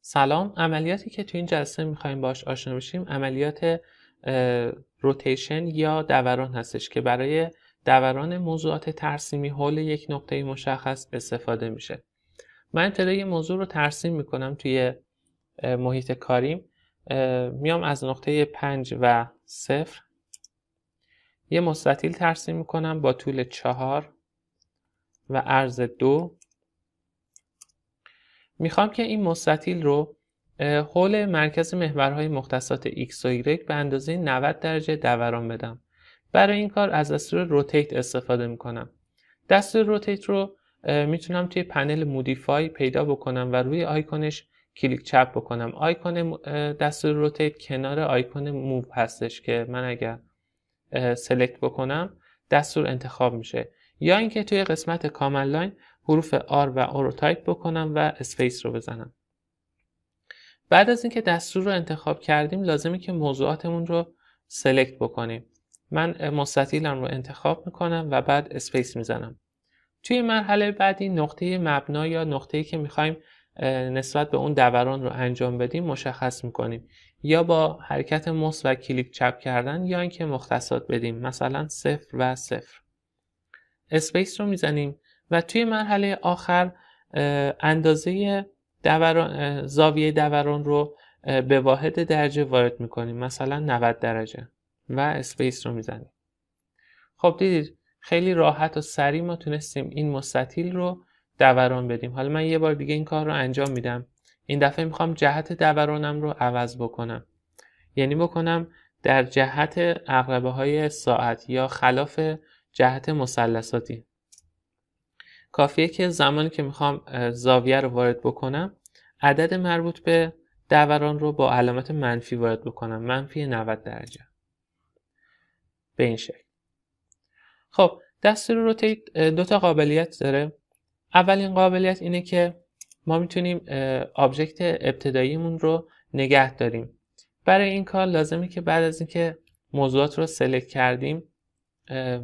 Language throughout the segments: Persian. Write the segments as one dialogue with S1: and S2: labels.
S1: سلام عملیاتی که تو این جلسه میخوایم باش آشنا بشیم عملیات روتیشن یا دوران هستش که برای دوران موضوعات ترسیمی حول یک نقطه مشخص استفاده میشه من ابتدا موضوع رو ترسیم میکنم توی محیط کاریم میام از نقطه 5 و صفر یه مستطیل ترسیم میکنم با طول چهار و عرض دو میخوام که این مستطیل رو حول مرکز محورهای مختصات X و Y به اندازه 90 درجه دوران بدم برای این کار از دستور روتیت استفاده میکنم دستور روتیت رو میتونم توی پنل مودیفای پیدا بکنم و روی آیکونش کلیک چپ بکنم آیکون دستور روتیت کنار آیکون موو هستش که من اگر سلکت بکنم دستور انتخاب میشه یا اینکه توی قسمت کامل لاین حروف R و O رو تایپ بکنم و اسپیس رو بزنم بعد از اینکه دستور رو انتخاب کردیم لازمه که موضوعاتمون رو سلکت بکنیم من مستطیلم رو انتخاب میکنم و بعد اسپیس میزنم توی مرحله بعدی نقطه مبنا یا نقطه‌ای که میخوایم نسبت به اون دوران رو انجام بدیم مشخص میکنیم یا با حرکت موس و کلیک چپ کردن یا اینکه مختصات بدیم مثلا صفر و صفر اسپیس رو میزنیم و توی مرحله آخر اندازه دوران، زاویه دوران رو به واحد درجه وارد میکنیم مثلا 90 درجه و اسپیس رو میزنیم خب دیدید خیلی راحت و سریع ما تونستیم این مستطیل رو دوران بدیم حالا من یه بار دیگه این کار رو انجام میدم این دفعه میخوام جهت دورانم رو عوض بکنم یعنی بکنم در جهت عقربه های ساعت یا خلاف جهت مثلثاتی کافیه که زمانی که میخوام زاویه رو وارد بکنم عدد مربوط به دوران رو با علامت منفی وارد بکنم منفی 90 درجه به این شکل خب دستور رو دو تا قابلیت داره اولین قابلیت اینه که ما میتونیم آبجکت ابتداییمون رو نگه داریم برای این کار لازمه که بعد از اینکه موضوعات رو سلکت کردیم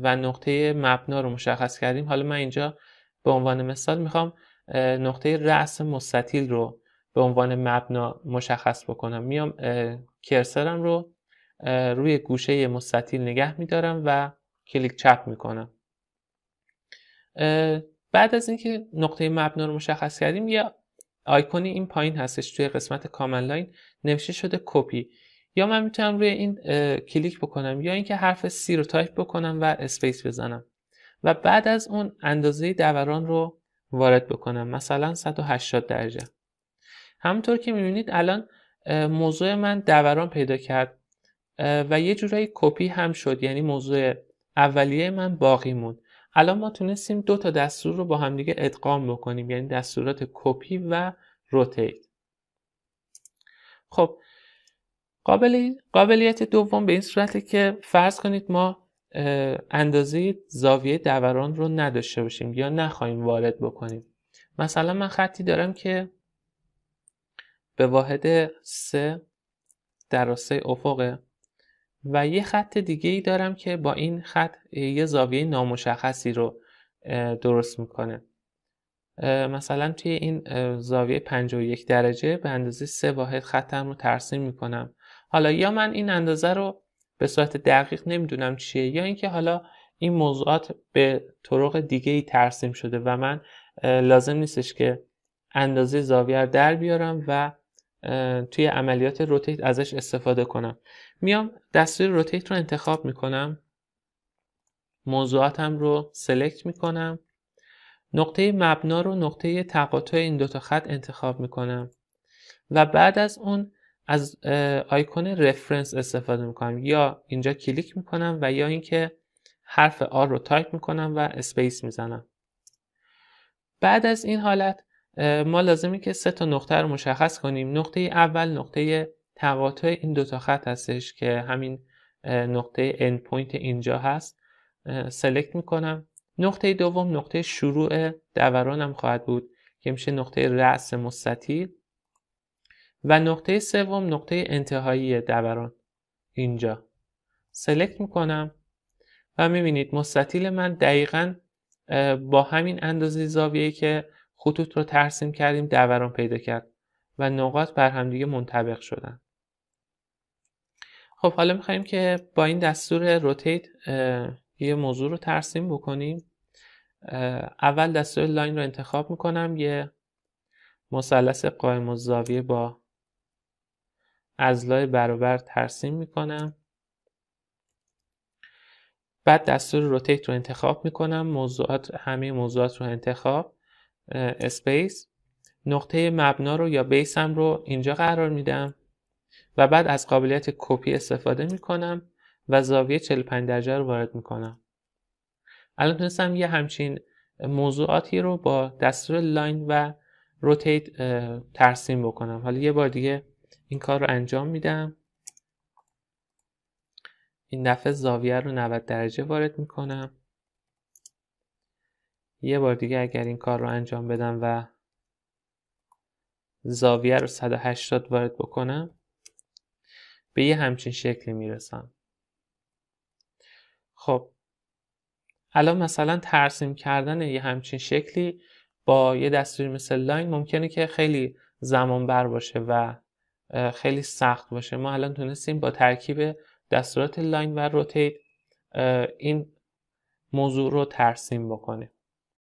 S1: و نقطه مبنا رو مشخص کردیم حالا من اینجا به عنوان مثال میخوام نقطه رأس مستطیل رو به عنوان مبنا مشخص بکنم میام کرسرم رو روی گوشه مستطیل نگه میدارم و کلیک چپ میکنم بعد از اینکه نقطه مبنا رو مشخص کردیم یه آیکونی این پایین هستش توی قسمت کامن لاین نوشته شده کپی یا من میتونم روی این کلیک بکنم یا اینکه حرف سی رو تایپ بکنم و اسپیس بزنم و بعد از اون اندازه دوران رو وارد بکنم مثلا 180 درجه همونطور که میبینید الان موضوع من دوران پیدا کرد و یه جورایی کپی هم شد یعنی موضوع اولیه من باقی موند الان ما تونستیم دو تا دستور رو با همدیگه ادغام بکنیم یعنی دستورات کپی و روتیت خب قابلیت دوم به این صورته که فرض کنید ما اندازه زاویه دوران رو نداشته باشیم یا نخواهیم وارد بکنیم مثلا من خطی دارم که به واحد 3 در راسته افقه و یه خط دیگه ای دارم که با این خط یه زاویه نامشخصی رو درست میکنه مثلا توی این زاویه 51 درجه به اندازه سه واحد خطم رو ترسیم میکنم حالا یا من این اندازه رو به صورت دقیق نمیدونم چیه یا اینکه حالا این موضوعات به طرق دیگه ای ترسیم شده و من لازم نیستش که اندازه زاویه رو در بیارم و توی عملیات روتیت ازش استفاده کنم میام دستور روتیت رو انتخاب میکنم موضوعاتم رو سلکت میکنم نقطه مبنا رو نقطه تقاطع این دوتا خط انتخاب میکنم و بعد از اون از آیکون رفرنس استفاده میکنم یا اینجا کلیک میکنم و یا اینکه حرف R رو تایپ میکنم و اسپیس میزنم بعد از این حالت ما لازمی که سه تا نقطه رو مشخص کنیم نقطه اول نقطه تقاطع این دوتا خط هستش که همین نقطه اند پوینت اینجا هست سلکت میکنم نقطه دوم نقطه شروع دورانم خواهد بود که میشه نقطه رأس مستطیل و نقطه سوم نقطه انتهایی دوران اینجا سلکت میکنم و میبینید مستطیل من دقیقا با همین اندازه زاویه که خطوط رو ترسیم کردیم دوران پیدا کرد و نقاط بر همدیگه منطبق شدن خب حالا میخوایم که با این دستور روتیت یه موضوع رو ترسیم بکنیم اول دستور لاین رو انتخاب میکنم یه مثلث قائم زاویه با اضلاع برابر ترسیم میکنم بعد دستور روتیت رو انتخاب میکنم موضوعات همه موضوعات رو انتخاب اسپیس نقطه مبنا رو یا بیسم رو اینجا قرار میدم و بعد از قابلیت کپی استفاده میکنم و زاویه 45 درجه رو وارد میکنم الان تونستم یه همچین موضوعاتی رو با دستور لاین و روتیت ترسیم بکنم حالا یه بار دیگه این کار رو انجام میدم این دفعه زاویه رو 90 درجه وارد میکنم یه بار دیگه اگر این کار رو انجام بدم و زاویه رو 180 وارد بکنم به یه همچین شکلی میرسم خب الان مثلا ترسیم کردن یه همچین شکلی با یه دستور مثل لاین ممکنه که خیلی زمان بر باشه و خیلی سخت باشه ما الان تونستیم با ترکیب دستورات لاین و روتیت این موضوع رو ترسیم بکنیم